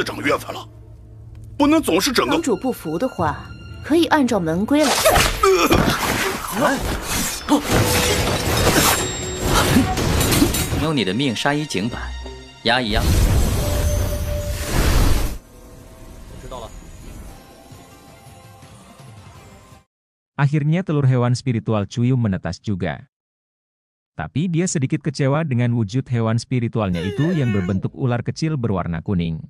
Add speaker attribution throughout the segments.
Speaker 1: Akhirnya telur hewan spiritual Cuyu menetas juga. Tapi dia sedikit kecewa dengan wujud hewan spiritualnya itu yang berbentuk ular kecil berwarna kuning.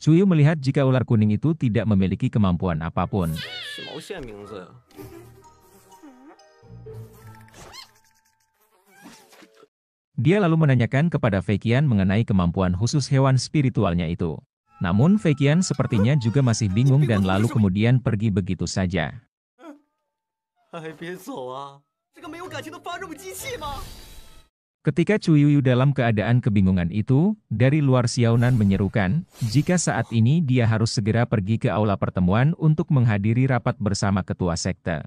Speaker 1: Suyu melihat jika ular kuning itu tidak memiliki kemampuan apapun. Dia lalu menanyakan kepada Fekian mengenai kemampuan khusus hewan spiritualnya itu. Namun Fekian sepertinya juga masih bingung dan lalu kemudian pergi begitu saja. Ketika Cuyuyu dalam keadaan kebingungan itu, dari luar Xiaonan menyerukan, jika saat ini dia harus segera pergi ke aula pertemuan untuk menghadiri rapat bersama ketua sekte.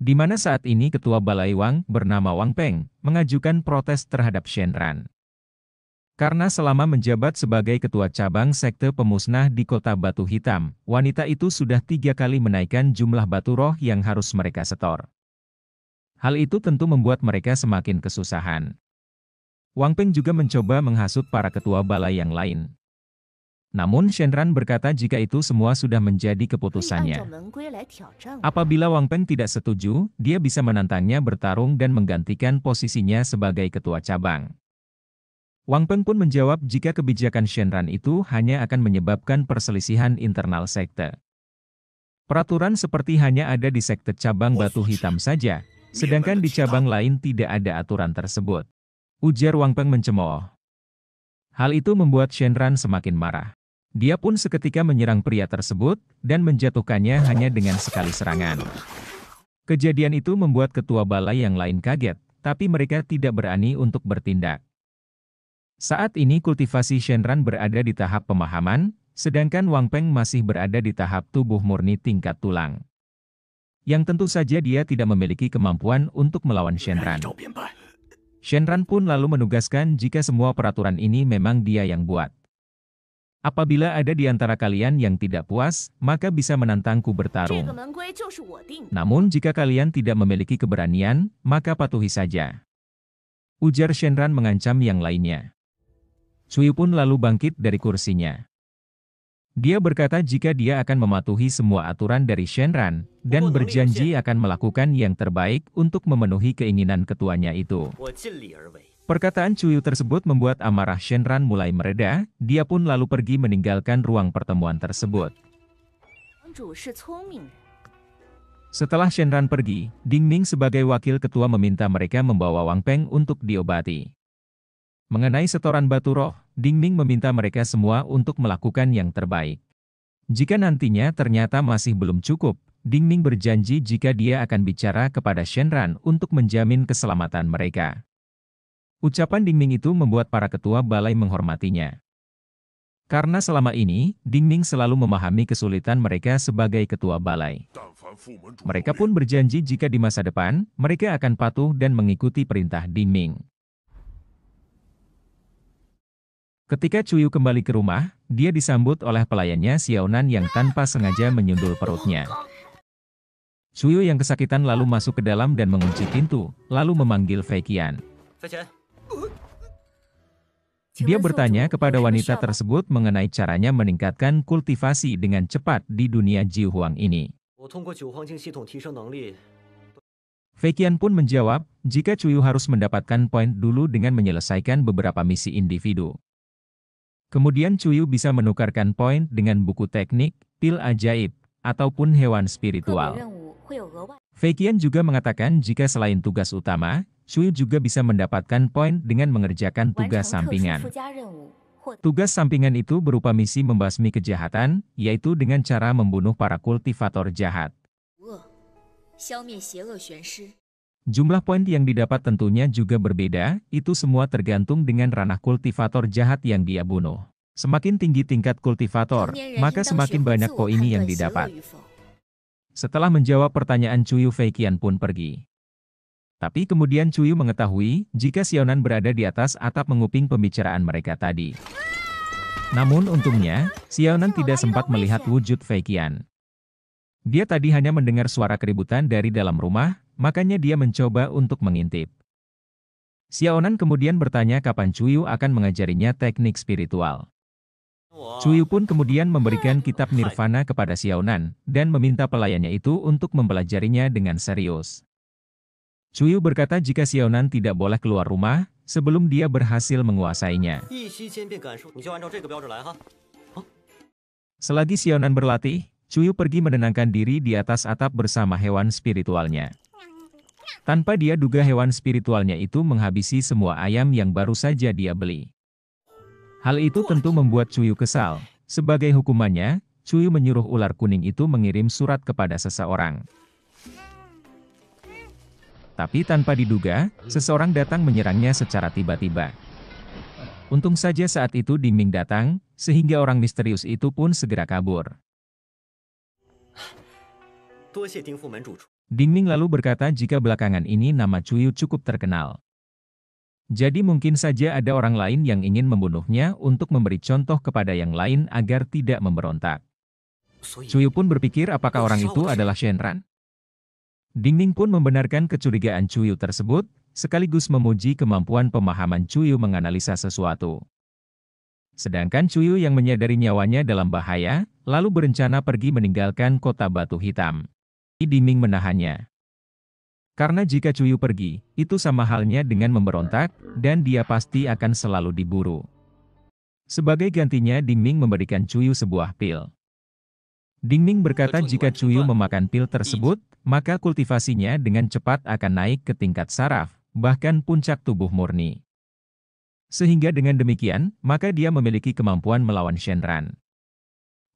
Speaker 1: Di mana saat ini ketua Balai Wang bernama Wang Peng mengajukan protes terhadap Shenran. Karena selama menjabat sebagai ketua cabang sekte pemusnah di kota Batu Hitam, wanita itu sudah tiga kali menaikkan jumlah batu roh yang harus mereka setor. Hal itu tentu membuat mereka semakin kesusahan. Wang Peng juga mencoba menghasut para ketua balai yang lain. Namun Shenran berkata jika itu semua sudah menjadi keputusannya. Apabila Wang Peng tidak setuju, dia bisa menantangnya bertarung dan menggantikan posisinya sebagai ketua cabang. Wang Peng pun menjawab jika kebijakan Shenran itu hanya akan menyebabkan perselisihan internal sekte. Peraturan seperti hanya ada di sekte cabang batu hitam saja, Iya, sedangkan di cabang lain tidak ada aturan tersebut. Ujar Wang Peng mencemooh. Hal itu membuat Shen Ran semakin marah. Dia pun seketika menyerang pria tersebut, dan menjatuhkannya hanya dengan sekali serangan. Kejadian itu membuat ketua balai yang lain kaget, tapi mereka tidak berani untuk bertindak. Saat ini kultivasi Shen Ran berada di tahap pemahaman, sedangkan Wang Peng masih berada di tahap tubuh murni tingkat tulang yang tentu saja dia tidak memiliki kemampuan untuk melawan Shenran. Shenran pun lalu menugaskan jika semua peraturan ini memang dia yang buat. Apabila ada di antara kalian yang tidak puas, maka bisa menantangku bertarung. Namun jika kalian tidak memiliki keberanian, maka patuhi saja. Ujar Shenran mengancam yang lainnya. Suyu pun lalu bangkit dari kursinya. Dia berkata jika dia akan mematuhi semua aturan dari Shenran, dan berjanji akan melakukan yang terbaik untuk memenuhi keinginan ketuanya itu. Perkataan Cuyu tersebut membuat amarah Shenran mulai mereda, dia pun lalu pergi meninggalkan ruang pertemuan tersebut. Setelah Shenran pergi, Ding Ming sebagai wakil ketua meminta mereka membawa Wang Peng untuk diobati. Mengenai setoran batu roh, Ming meminta mereka semua untuk melakukan yang terbaik. Jika nantinya ternyata masih belum cukup, Ming berjanji jika dia akan bicara kepada Shenran untuk menjamin keselamatan mereka. Ucapan Ming itu membuat para ketua balai menghormatinya. Karena selama ini, Ming selalu memahami kesulitan mereka sebagai ketua balai. Mereka pun berjanji jika di masa depan, mereka akan patuh dan mengikuti perintah Ming. Ketika Cuyu kembali ke rumah, dia disambut oleh pelayannya Xiaonan yang tanpa sengaja menyundul perutnya. Cuyu yang kesakitan lalu masuk ke dalam dan mengunci pintu, lalu memanggil Fei Qian. Dia bertanya kepada wanita tersebut mengenai caranya meningkatkan kultivasi dengan cepat di dunia Jiuhuang ini. Fei Qian pun menjawab, jika Cuyu harus mendapatkan poin dulu dengan menyelesaikan beberapa misi individu. Kemudian Cuyu bisa menukarkan poin dengan buku teknik, pil ajaib, ataupun hewan spiritual. Fekian juga mengatakan jika selain tugas utama, Cuyu juga bisa mendapatkan poin dengan mengerjakan tugas sampingan. Tugas sampingan itu berupa misi membasmi kejahatan, yaitu dengan cara membunuh para kultivator jahat. Jumlah poin yang didapat tentunya juga berbeda, itu semua tergantung dengan ranah kultivator jahat yang dia bunuh. Semakin tinggi tingkat kultivator, iya, iya, maka iya, semakin banyak poin yang didapat. Setelah menjawab pertanyaan Cuyu Feikian pun pergi. Tapi kemudian Cuyu mengetahui, jika Xiaonan berada di atas atap menguping pembicaraan mereka tadi. Namun untungnya, Xiaonan tidak sempat melihat wujud Feikian. Dia tadi hanya mendengar suara keributan dari dalam rumah, makanya dia mencoba untuk mengintip. Xiaonan kemudian bertanya kapan Cuyu akan mengajarinya teknik spiritual. Cuyu pun kemudian memberikan kitab Nirvana kepada Xiaonan, dan meminta pelayannya itu untuk mempelajarinya dengan serius. Cuyu berkata jika Xiaonan tidak boleh keluar rumah, sebelum dia berhasil menguasainya. Selagi Xiaonan berlatih, Cuyu pergi menenangkan diri di atas atap bersama hewan spiritualnya. Tanpa dia duga hewan spiritualnya itu menghabisi semua ayam yang baru saja dia beli. Hal itu tentu membuat Cuyu kesal. Sebagai hukumannya, Cuyu menyuruh ular kuning itu mengirim surat kepada seseorang. Tapi tanpa diduga, seseorang datang menyerangnya secara tiba-tiba. Untung saja saat itu Dingming datang, sehingga orang misterius itu pun segera kabur. Dingning lalu berkata jika belakangan ini nama Cuyu cukup terkenal. Jadi mungkin saja ada orang lain yang ingin membunuhnya untuk memberi contoh kepada yang lain agar tidak memberontak. Cuyu pun berpikir apakah orang itu adalah Shenran. Dingning pun membenarkan kecurigaan Cuyu tersebut, sekaligus memuji kemampuan pemahaman Cuyu menganalisa sesuatu. Sedangkan Cuyu yang menyadari nyawanya dalam bahaya, lalu berencana pergi meninggalkan kota batu hitam. Idiming menahannya. Karena jika Cuyu pergi, itu sama halnya dengan memberontak, dan dia pasti akan selalu diburu. Sebagai gantinya Dingming memberikan Cuyu sebuah pil. Dingming berkata jika Cuyu memakan pil tersebut, maka kultivasinya dengan cepat akan naik ke tingkat saraf, bahkan puncak tubuh murni. Sehingga dengan demikian, maka dia memiliki kemampuan melawan Shenran.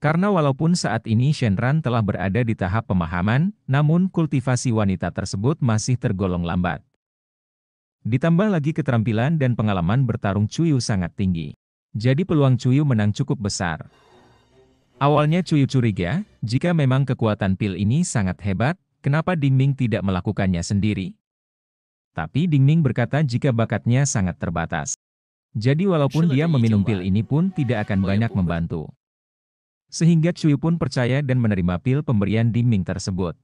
Speaker 1: Karena walaupun saat ini Shenran telah berada di tahap pemahaman, namun kultivasi wanita tersebut masih tergolong lambat. Ditambah lagi keterampilan dan pengalaman bertarung Cuyu sangat tinggi. Jadi peluang Cuyu menang cukup besar. Awalnya Cuyu curiga, jika memang kekuatan pil ini sangat hebat, kenapa Dingming tidak melakukannya sendiri? Tapi Dingming berkata jika bakatnya sangat terbatas. Jadi walaupun dia meminum pil ini pun tidak akan banyak membantu. Sehingga Cui pun percaya dan menerima pil pemberian di Ming tersebut.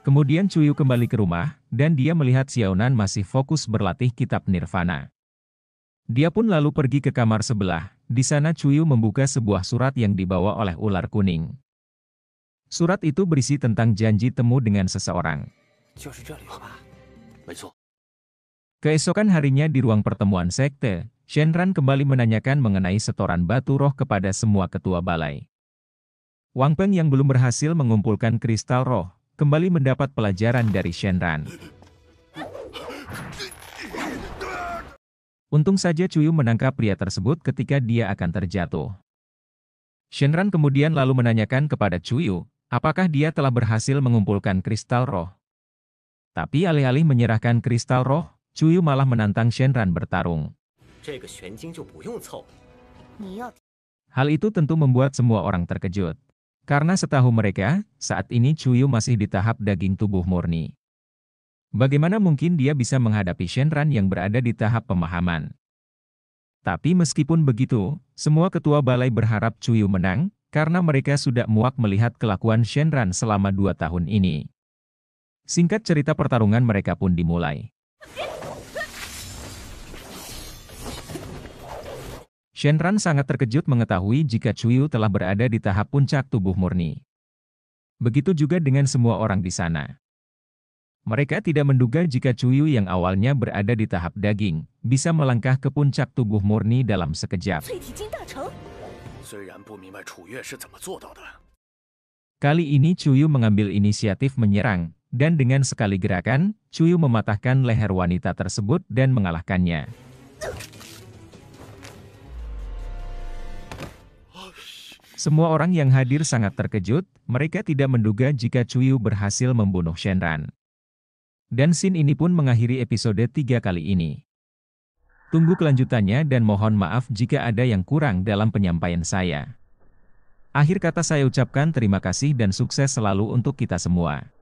Speaker 1: Kemudian Chuyu kembali ke rumah, dan dia melihat Xiaonan masih fokus berlatih kitab Nirvana. Dia pun lalu pergi ke kamar sebelah, di sana Chuyu membuka sebuah surat yang dibawa oleh ular kuning. Surat itu berisi tentang janji temu dengan seseorang. Keesokan harinya di ruang pertemuan sekte, Shenran kembali menanyakan mengenai setoran batu roh kepada semua ketua balai. Wang Peng yang belum berhasil mengumpulkan kristal roh, kembali mendapat pelajaran dari Shenran. Untung saja Cuyu menangkap pria tersebut ketika dia akan terjatuh. Shenran kemudian lalu menanyakan kepada Cuyu, apakah dia telah berhasil mengumpulkan kristal roh. Tapi alih-alih menyerahkan kristal roh, Cuyu malah menantang Shenran bertarung. Hal itu tentu membuat semua orang terkejut. Karena setahu mereka, saat ini Cuyu masih di tahap daging tubuh murni. Bagaimana mungkin dia bisa menghadapi Shenran yang berada di tahap pemahaman? Tapi meskipun begitu, semua ketua balai berharap Cuyu menang, karena mereka sudah muak melihat kelakuan Shenran selama dua tahun ini. Singkat cerita pertarungan mereka pun dimulai. Ran sangat terkejut mengetahui jika Chuyu telah berada di tahap puncak tubuh murni. Begitu juga dengan semua orang di sana. Mereka tidak menduga jika Chuyu yang awalnya berada di tahap daging, bisa melangkah ke puncak tubuh murni dalam sekejap. Kali ini Chuyu mengambil inisiatif menyerang, dan dengan sekali gerakan, Chuyu mematahkan leher wanita tersebut dan mengalahkannya. Semua orang yang hadir sangat terkejut, mereka tidak menduga jika Chuyu berhasil membunuh Shenran. Dan scene ini pun mengakhiri episode 3 kali ini. Tunggu kelanjutannya dan mohon maaf jika ada yang kurang dalam penyampaian saya. Akhir kata saya ucapkan terima kasih dan sukses selalu untuk kita semua.